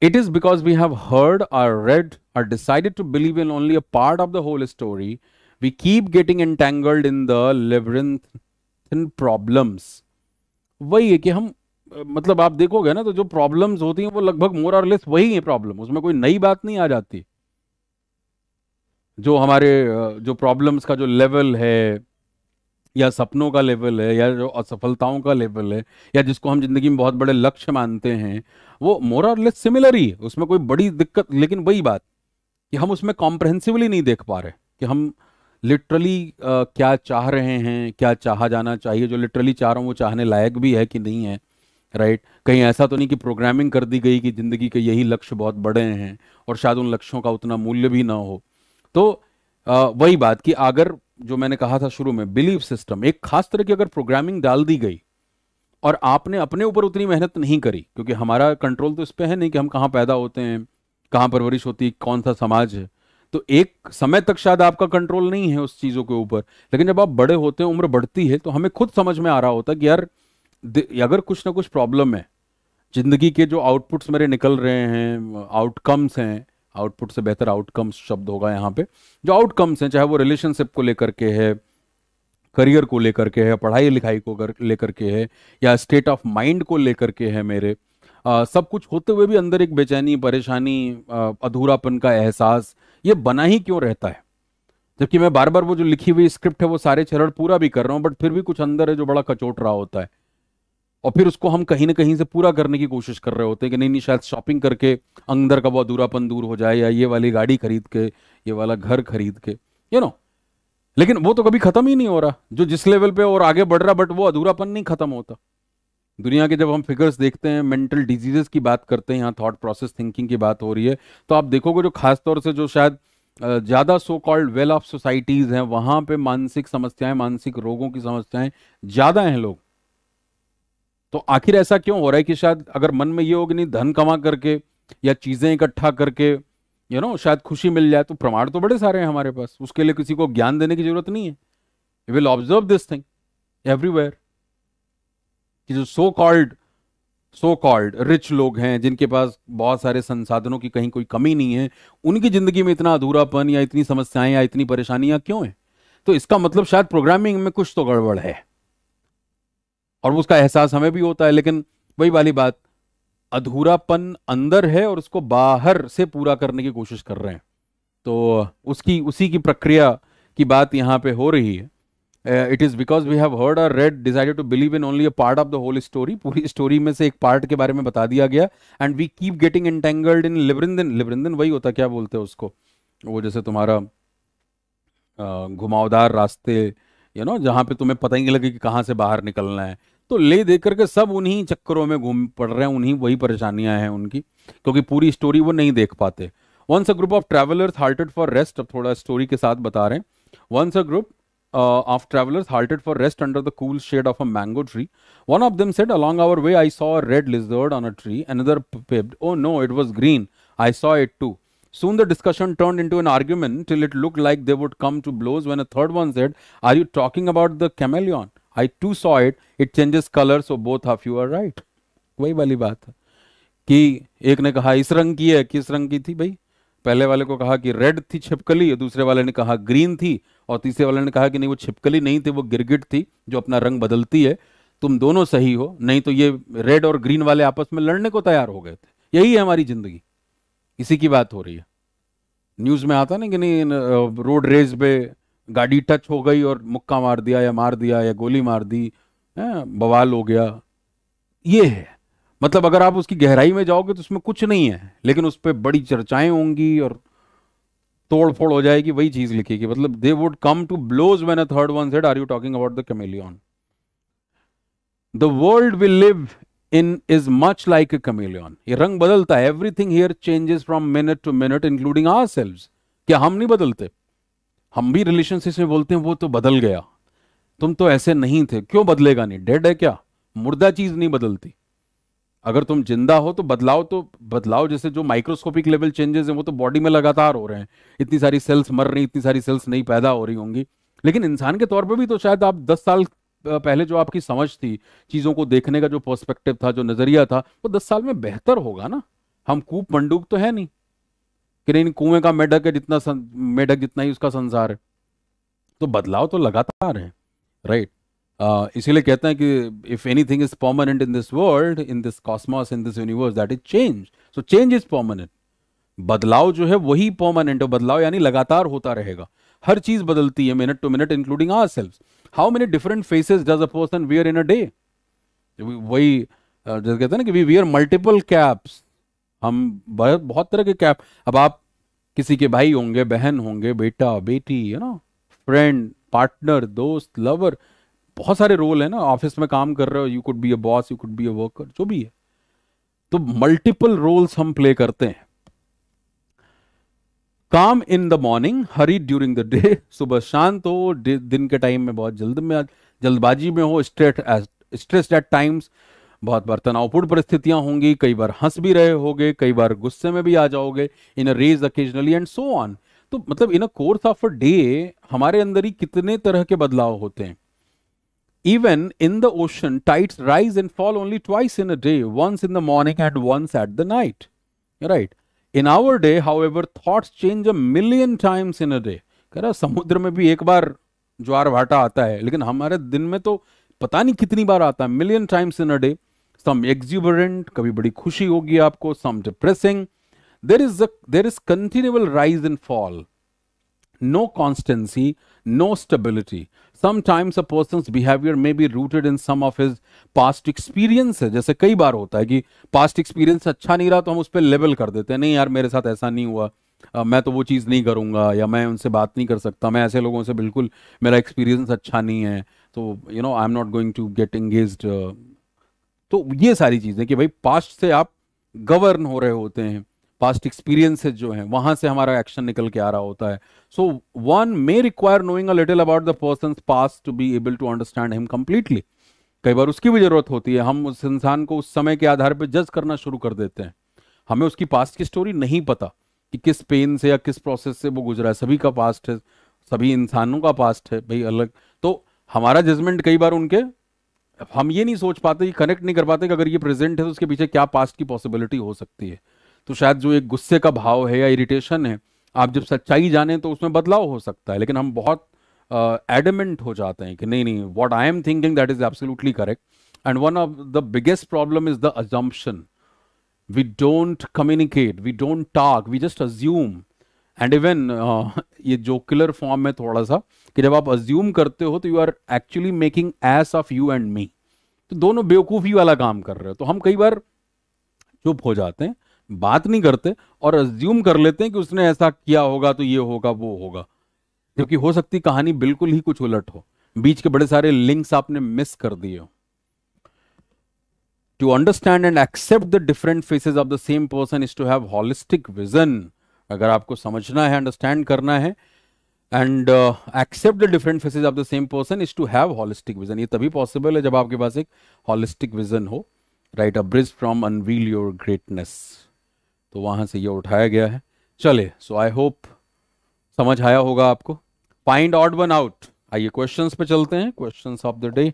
it is because we have heard or read or decided to believe in only a part of the whole story we keep getting entangled in the labyrinthian problems वही है कि हम मतलब आप देखोगे ना तो जो प्रॉब्लम्स होती हैं वो लगभग मोर और लेस वही है प्रॉब्लम उसमें कोई नई बात नहीं आ जाती है जो हमारे जो प्रॉब्लम्स का जो लेवल है या सपनों का लेवल है या जो असफलताओं का लेवल है या जिसको हम जिंदगी में बहुत बड़े लक्ष्य मानते हैं वो मोर और लेस सिमिलर ही उसमें कोई बड़ी दिक्कत लेकिन वही बात कि हम उसमें कॉम्प्रहेंसिवली नहीं देख पा रहे कि हम लिटरली uh, क्या चाह रहे हैं क्या चाहा जाना चाहिए जो लिटरली चाह रहा हूँ वो चाहने लायक भी है कि नहीं है राइट right? कहीं ऐसा तो नहीं कि प्रोग्रामिंग कर दी गई कि ज़िंदगी के यही लक्ष्य बहुत बड़े हैं और शायद उन लक्ष्यों का उतना मूल्य भी ना हो तो वही बात कि अगर जो मैंने कहा था शुरू में बिलीव सिस्टम एक खास तरह की अगर प्रोग्रामिंग डाल दी गई और आपने अपने ऊपर उतनी मेहनत नहीं करी क्योंकि हमारा कंट्रोल तो इस पर है नहीं कि हम कहाँ पैदा होते हैं कहाँ परवरिश होती कौन सा समाज है तो एक समय तक शायद आपका कंट्रोल नहीं है उस चीज़ों के ऊपर लेकिन जब आप बड़े होते हैं उम्र बढ़ती है तो हमें खुद समझ में आ रहा होता कि यार अगर कुछ ना कुछ प्रॉब्लम है जिंदगी के जो आउटपुट्स मेरे निकल रहे हैं आउटकम्स हैं आउटपुट से बेहतर आउटकम्स शब्द होगा यहाँ पे जो आउटकम्स हैं चाहे वो रिलेशनशिप को लेकर के है करियर को लेकर के है पढ़ाई लिखाई को लेकर के है या स्टेट ऑफ माइंड को लेकर के है मेरे आ, सब कुछ होते हुए भी अंदर एक बेचैनी परेशानी आ, अधूरापन का एहसास ये बना ही क्यों रहता है जबकि मैं बार बार वो जो लिखी हुई स्क्रिप्ट है वो सारे चरण पूरा भी कर रहा हूँ बट फिर भी कुछ अंदर है जो बड़ा कचोट रहा होता है और फिर उसको हम कहीं ना कहीं से पूरा करने की कोशिश कर रहे होते हैं कि नहीं नहीं शायद शॉपिंग करके अंदर का वो अधूरापन दूर हो जाए या ये वाली गाड़ी खरीद के ये वाला घर खरीद के यू नो लेकिन वो तो कभी खत्म ही नहीं हो रहा जो जिस लेवल पे और आगे बढ़ रहा बट वो अधूरापन नहीं खत्म होता दुनिया के जब हम फिगर्स देखते हैं मेंटल डिजीजेस की बात करते हैं यहाँ थॉट प्रोसेस थिंकिंग की बात हो रही है तो आप देखोगे जो खासतौर से जो शायद ज़्यादा so called well off societies हैं वहाँ पे मानसिक समस्याएं मानसिक रोगों की समस्याएं ज़्यादा हैं लोग तो आखिर ऐसा क्यों हो रहा है कि शायद अगर मन में ये हो कि नहीं धन कमा करके या चीजें इकट्ठा करके यू नो शायद खुशी मिल जाए तो प्रमाण तो बड़े सारे हैं हमारे पास उसके लिए किसी को ज्ञान देने की जरूरत नहीं है you will observe this thing everywhere कि जो so called so called rich लोग हैं जिनके पास बहुत सारे संसाधनों की कहीं कोई कमी नहीं है उनकी जिंदगी में इतना अधूरापन या इतनी समस्याएं या इतनी परेशानियां क्यों है तो इसका मतलब शायद प्रोग्रामिंग में कुछ तो गड़बड़ है और उसका एहसास हमें भी होता है लेकिन वही वाली बात अधूरापन अंदर है और उसको बाहर से पूरा करने की कोशिश कर रहे हैं तो उसकी उसी की प्रक्रिया की बात यहाँ पे हो रही है it is because we have heard or read decided to believe in only a part of the whole story पूरी स्टोरी में से एक पार्ट के बारे में बता दिया गया and we keep getting entangled in labyrinthian labyrinthian वही होता क्या बोलते हैं उसको वो जैसे तुम्हारा uh, घुमावदार रास्ते यू नो जहाँ पे तुम्हें पता ही नहीं लगे कि कहाँ से बाहर निकलना है तो ले दे करके सब उन्हीं चक्करों में घूम पड़ रहे हैं उन्हीं वही परेशानियां हैं उनकी क्योंकि पूरी स्टोरी वो नहीं देख पाते once a group of travellers halted for rest अब थोड़ा स्टोरी के साथ बता रहे हैं once a group of travellers halted for rest under the cool shade of a mango tree one of them said along our way I saw red lizard on a tree another other oh no it was green I saw it too Soon the discussion turned into an argument till it looked like they would come to blows when a third one said, Are you talking about the chameleon? I too saw it it changes colour so both of you are right वही वाली बात है कि एक ने कहा इस रंग की है किस रंग की थी भाई पहले वाले को कहा कि रेड थी छिपकली दूसरे वाले ने कहा ग्रीन थी और तीसरे वाले ने कहा कि नहीं वो छिपकली नहीं थी वो गिरगिट थी जो अपना रंग बदलती है तुम दोनों सही हो नहीं तो ये रेड और ग्रीन वाले आपस में लड़ने को तैयार हो गए थे यही है हमारी जिंदगी इसी की बात हो रही है न्यूज में आता ना कि नहीं रोड रेज पे गाड़ी टच हो गई और मुक्का मार दिया या मार दिया या गोली मार दी है बवाल हो गया ये है मतलब अगर आप उसकी गहराई में जाओगे तो उसमें कुछ नहीं है लेकिन उस पर बड़ी चर्चाएं होंगी और तोड़ फोड़ हो जाएगी वही चीज लिखेगी मतलब they would come to blows when a third one said are you talking about the chameleon the world will live in is much like a chameleon ये रंग बदलता है everything here changes from minute to minute including ourselves क्या हम नहीं बदलते हम भी रिलेशनशिप में बोलते हैं वो तो बदल गया तुम तो ऐसे नहीं थे क्यों बदलेगा नहीं डेड है क्या मुर्दा चीज नहीं बदलती अगर तुम जिंदा हो तो बदलाव तो बदलाव जैसे जो माइक्रोस्कोपिक लेवल चेंजेस हैं वो तो बॉडी में लगातार हो रहे हैं इतनी सारी सेल्स मर रही इतनी सारी सेल्स नहीं पैदा हो रही होंगी लेकिन इंसान के तौर पर भी तो शायद आप दस साल पहले जो आपकी समझ थी चीजों को देखने का जो पर्सपेक्टिव था जो नजरिया था वो दस साल में बेहतर होगा ना हम कूप मंडूक तो है नहीं कि कुएं का मेढक है जितना मेढक जितना ही उसका संसार है तो बदलाव तो लगातार है राइट right? इसीलिए कहते हैं कि if anything is permanent in this world in this cosmos in this universe that is change so change is permanent बदलाव जो है वही परमानेंट है बदलाव यानी लगातार होता रहेगा हर चीज बदलती है minute to minute including our self how many different faces does a person wear in a day वही जैसे कहते हैं ना कि वी वियर मल्टीपल कैप्स हम बहुत बहुत तरह के कैप अब आप किसी के भाई होंगे बहन होंगे बेटा बेटी है ना फ्रेंड पार्टनर दोस्त लवर बहुत सारे रोल है ना ऑफिस में काम कर रहे हो you could be a boss you could be a worker जो भी है तो मल्टीपल रोल्स हम प्ले करते हैं काम in the morning hurry during the day सुबह शांत हो दिन के टाइम में बहुत जल्द में जल्दबाजी में हो स्ट्रेट स्ट्रेस एट टाइम्स बहुत बार तनावपूर्ण परिस्थितियां होंगी कई बार हंस भी रहे होगे कई बार गुस्से में भी आ जाओगे in rage occasionally and so on तो मतलब in a course of a day हमारे अंदर ही कितने तरह के बदलाव होते हैं even in the ocean tides rise and fall only twice in a day once in the morning and once at the night right in our day however thought change a million times in a day कह रहा समुद्र में भी एक बार ज्वार भाटा आता है लेकिन हमारे दिन में तो पता नहीं कितनी बार आता है million times in a day some exuberant कभी बड़ी खुशी होगी आपको some depressing there is there is continual rise and fall constancy no stability sometimes a person behaviour may be rooted in some of his past experience है जैसे कई बार होता है कि पास्ट एक्सपीरियंस अच्छा नहीं रहा तो हम उस पर लेवल कर देते हैं नहीं यार मेरे साथ ऐसा नहीं हुआ आ, मैं तो वो चीज़ नहीं करूंगा या मैं उनसे बात नहीं कर सकता मैं ऐसे लोगों से बिल्कुल मेरा एक्सपीरियंस अच्छा नहीं है तो you know I am not going to get engage तो ये सारी चीज़ें कि भाई पास्ट से आप गवर्न हो रहे होते हैं पास्ट एक्सपीरियंसेस जो हैं वहां से हमारा एक्शन निकल के आ रहा होता है so one may require knowing a little about the person past to be able to understand him completely कई बार उसकी भी जरूरत होती है हम उस इंसान को उस समय के आधार पर जज करना शुरू कर देते हैं हमें उसकी पास्ट की स्टोरी नहीं पता कि किस पेन से या किस प्रोसेस से वो गुजरा है सभी का पास्ट है सभी इंसानों का पास्ट है भाई अलग तो हमारा जजमेंट कई बार उनके हम ये नहीं सोच पाते कनेक्ट नहीं कर पाते कि अगर ये प्रेजेंट है तो उसके पीछे क्या पास्ट की पॉसिबिलिटी हो सकती है तो शायद जो एक गुस्से का भाव है या इरिटेशन है आप जब सच्चाई जाने तो उसमें बदलाव हो सकता है लेकिन हम बहुत एडमेंट uh, हो जाते हैं कि नहीं नहीं what I am thinking that is absolutely correct and one of the biggest problem is the assumption we don't communicate we don't talk we just assume and even uh, ये जोकुलर form में थोड़ा सा कि जब आप अज्यूम करते हो तो you are actually making ass of you and me तो दोनों बेवकूफ़ी वाला काम कर रहे हो तो हम कई बार चुप हो जाते हैं बात नहीं करते और अज्यूम कर लेते हैं कि उसने ऐसा किया होगा तो ये होगा वो होगा जबकि हो सकती कहानी बिल्कुल ही कुछ उलट हो बीच के बड़े सारे लिंक्स आपने मिस कर दिए हो to understand and accept the different faces of the same person is to have holistic vision अगर आपको समझना है अंडरस्टैंड करना है and accept the different faces of the same person is to have holistic vision ये तभी possible है जब आपके पास एक हॉलिस्टिक विजन हो right a bridge from unveil your greatness तो वहां से ये उठाया गया है चले सो आई होप समझ आया होगा आपको फाइंड आउट वन आउट आइए क्वेश्चन पे चलते हैं question of the day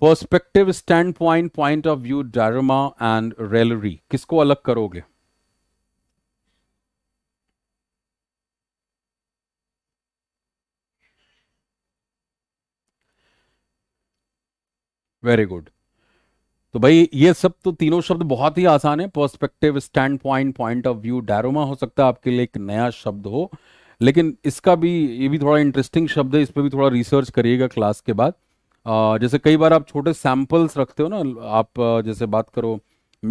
perspective stand point point of view diorama and raillery किसको अलग करोगे वेरी गुड तो भाई ये सब तो तीनों शब्द बहुत ही आसान है perspective stand point point of view diorama हो सकता है आपके लिए एक नया शब्द हो लेकिन इसका भी ये भी थोड़ा इंटरेस्टिंग शब्द है इस पर भी थोड़ा रिसर्च करिएगा क्लास के बाद जैसे कई बार आप छोटे सैम्पल्स रखते हो ना आप जैसे बात करो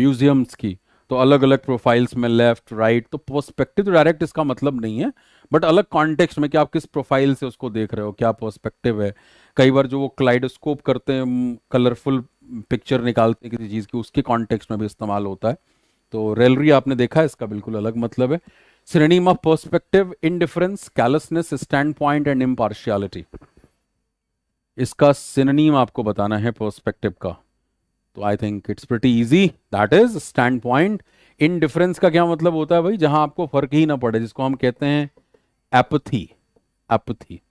म्यूजियम्स की तो अलग अलग प्रोफाइल्स में लेफ्ट राइट right, तो पर्सपेक्टिव तो डायरेक्ट इसका मतलब नहीं है बट अलग कॉन्टेक्स्ट में कि आप किस प्रोफाइल से उसको देख रहे हो क्या पर्सपेक्टिव है कई बार जो वो क्लाइडोस्कोप करते हैं कलरफुल पिक्चर निकालते हैं किसी चीज़ की उसके कॉन्टेक्स्ट में भी इस्तेमाल होता है तो रेलरी आपने देखा है इसका बिल्कुल अलग मतलब है of perspective indifference callousness stand point and impartiality इसका सिनेम आपको बताना है पर्सपेक्टिव का तो I think it's pretty easy that is stand point indifference का क्या मतलब होता है भाई जहां आपको फर्क ही ना पड़े जिसको हम कहते हैं एपथी एपथी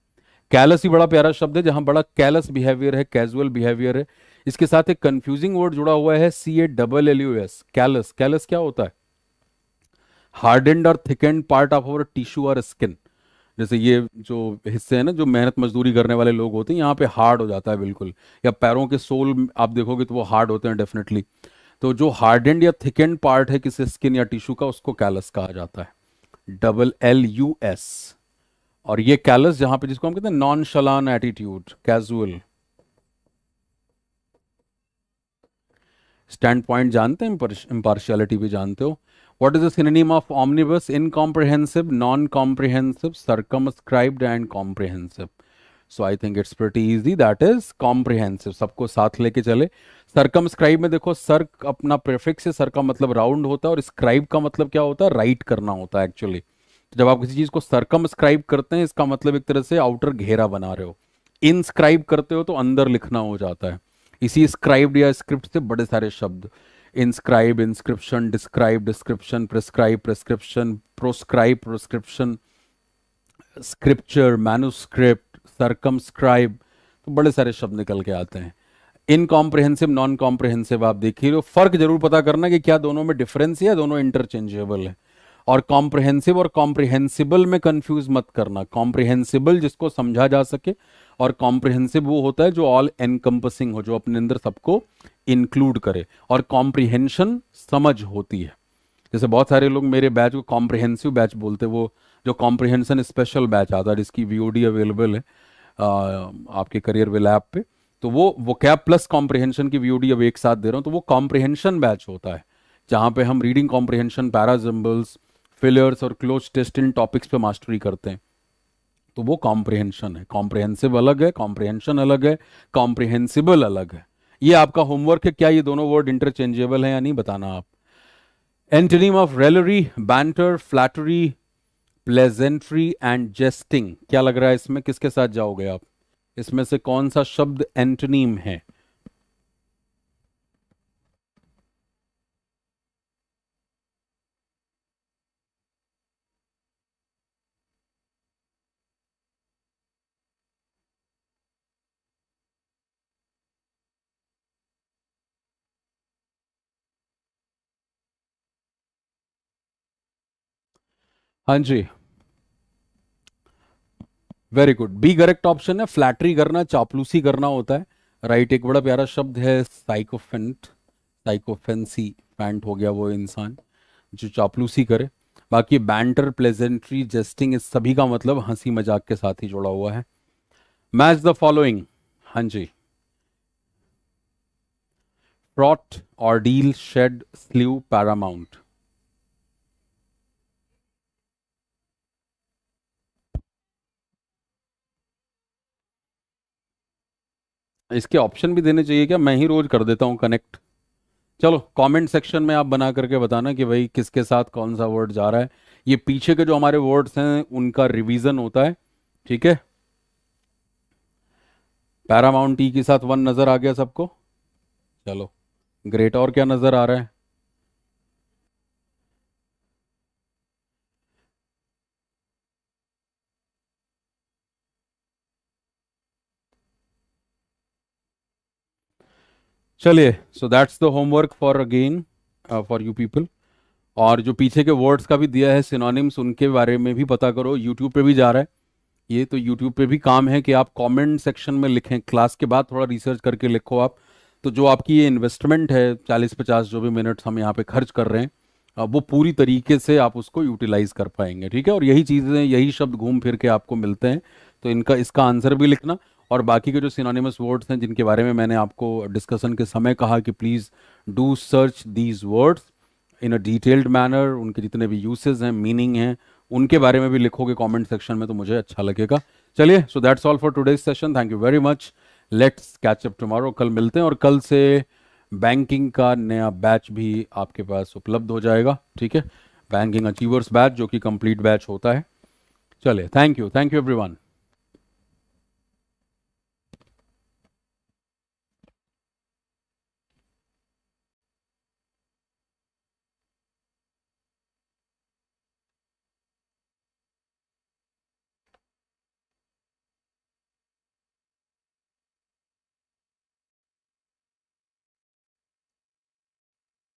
कैलस ही बड़ा प्यारा शब्द है जहां बड़ा कैलस बिहेवियर है कैजुअल बिहेवियर है इसके साथ एक कंफ्यूजिंग वर्ड जुड़ा हुआ है C A double L U S callus callus क्या होता है हार्ड एंड और thick and part of our tissue और स्किन जैसे ये जो हिस्से हैं ना जो मेहनत मजदूरी करने वाले लोग होते हैं यहाँ पे हार्ड हो जाता है बिल्कुल या पैरों के सोल आप देखोगे तो वो हार्ड होते हैं डेफिनेटली तो जो हार्ड एंड या थिक एंड पार्ट है किसी स्किन या टिश्यू का उसको कैलस कहा जाता है डबल एल यू एस और ये कैलस जहां पे जिसको हम कहते हैं nonchalant attitude casual stand point जानते हैं इंपार्शियलिटी भी जानते हो what is synonym of omnibus incomprehensive non comprehensive circumscribed and comprehensive so I think it's pretty easy that is comprehensive सबको साथ लेके चले सरकमस्क्राइब में देखो सर्क अपना प्रेफिक्स है सर का मतलब राउंड होता है और स्क्राइब का मतलब क्या होता है राइट करना होता है एक्चुअली तो जब आप किसी चीज को सरकमस्क्राइब करते हैं इसका मतलब एक तरह से आउटर घेरा बना रहे हो इनस्क्राइब करते हो तो अंदर लिखना हो जाता है इसी स्क्राइब्ड या स्क्रिप्ट से बड़े सारे शब्द inscribe inscription describe description prescribe prescription proscribe proscription scripture manuscript circumscribe तो बड़े सारे शब्द निकल के आते हैं इनकॉम्प्रिहेंसिव नॉन कॉम्प्रिहेंसिव आप देखिए फर्क जरूर पता करना कि क्या दोनों में डिफरेंस है या दोनों इंटरचेंजेबल है और कॉम्प्रिहेंसिव और कॉम्प्रिहेंसिबल में कंफ्यूज मत करना कॉम्प्रिहेंसिबल जिसको समझा जा सके और कॉम्प्रिहेंसिव वो होता है जो ऑल एनकम्पसिंग हो जो अपने अंदर सबको इंक्लूड करे और कॉम्प्रिहेंशन समझ होती है जैसे बहुत सारे लोग मेरे बैच को कॉम्प्रिहेंसिव बैच बोलते वो जो कॉम्प्रिहेंशन स्पेशल बैच आता है जिसकी वी अवेलेबल है आ, आपके करियर वेल ऐप पे तो वो वो कैप प्लस कॉम्प्रिहेंशन की वी अब एक साथ दे रहा हूँ तो वो कॉम्प्रिहेंशन बैच होता है जहाँ पे हम रीडिंग कॉम्प्रिहेंशन पैराजम्बल्स फेलियर्स और क्लोज टेस्ट इन टॉपिक्स पे मास्टरी करते हैं तो वो कॉम्प्रिहेंशन है कॉम्प्रिहेंसिव अलग है कॉम्प्रिहेंशन अलग है कॉम्प्रिहेंसिबल अलग है ये आपका होमवर्क है क्या ये दोनों वर्ड इंटरचेंजेबल है या नहीं बताना आप antonym of raillery banter flattery pleasantry and jesting क्या लग रहा है इसमें किसके साथ जाओगे आप इसमें से कौन सा शब्द एंटनीम है हाँ जी very good B correct option है फ्लैटरी करना चापलूसी करना होता है राइट right, एक बड़ा प्यारा शब्द है साइकोफेंट साइकोफेंसी फैंट हो गया वो इंसान जो चापलूसी करे बाकी बैंटर प्लेजेंट्री जेस्टिंग इस सभी का मतलब हंसी मजाक के साथ ही जुड़ा हुआ है मैच द फॉलोइंग हाँ जी प्रॉट ऑर्डील शेड स्लीव पैरामाउंट इसके ऑप्शन भी देने चाहिए क्या मैं ही रोज कर देता हूँ कनेक्ट चलो कमेंट सेक्शन में आप बना करके बताना कि भाई किसके साथ कौन सा वर्ड जा रहा है ये पीछे के जो हमारे वर्ड्स हैं उनका रिवीजन होता है ठीक है पैरामाउंट ई के साथ वन नजर आ गया सबको चलो ग्रेट और क्या नजर आ रहा है चलिए so that's the homework for again for you people और जो पीछे के वर्ड्स का भी दिया है सिनोनिम्स उनके बारे में भी पता करो यूट्यूब पे भी जा रहा है ये तो यूट्यूब पे भी काम है कि आप कमेंट सेक्शन में लिखें क्लास के बाद थोड़ा रिसर्च करके लिखो आप तो जो आपकी ये इन्वेस्टमेंट है चालीस पचास जो भी मिनट्स हम यहाँ पे खर्च कर रहे हैं uh, वो पूरी तरीके से आप उसको यूटिलाइज कर पाएंगे ठीक है और यही चीज़ें यही शब्द घूम फिर के आपको मिलते हैं तो इनका इसका आंसर भी लिखना और बाकी के जो सिनोनिमस वर्ड्स हैं जिनके बारे में मैंने आपको डिस्कशन के समय कहा कि please do search these words in a detailed manner उनके जितने भी यूसेज हैं मीनिंग हैं उनके बारे में भी लिखोगे कमेंट सेक्शन में तो मुझे अच्छा लगेगा चलिए so that's all for today's session thank you very much let's catch up tomorrow कल मिलते हैं और कल से बैंकिंग का नया बैच भी आपके पास उपलब्ध हो जाएगा ठीक है बैंकिंग अचीवर्स बैच जो कि कंप्लीट बैच होता है चलिए thank you thank you everyone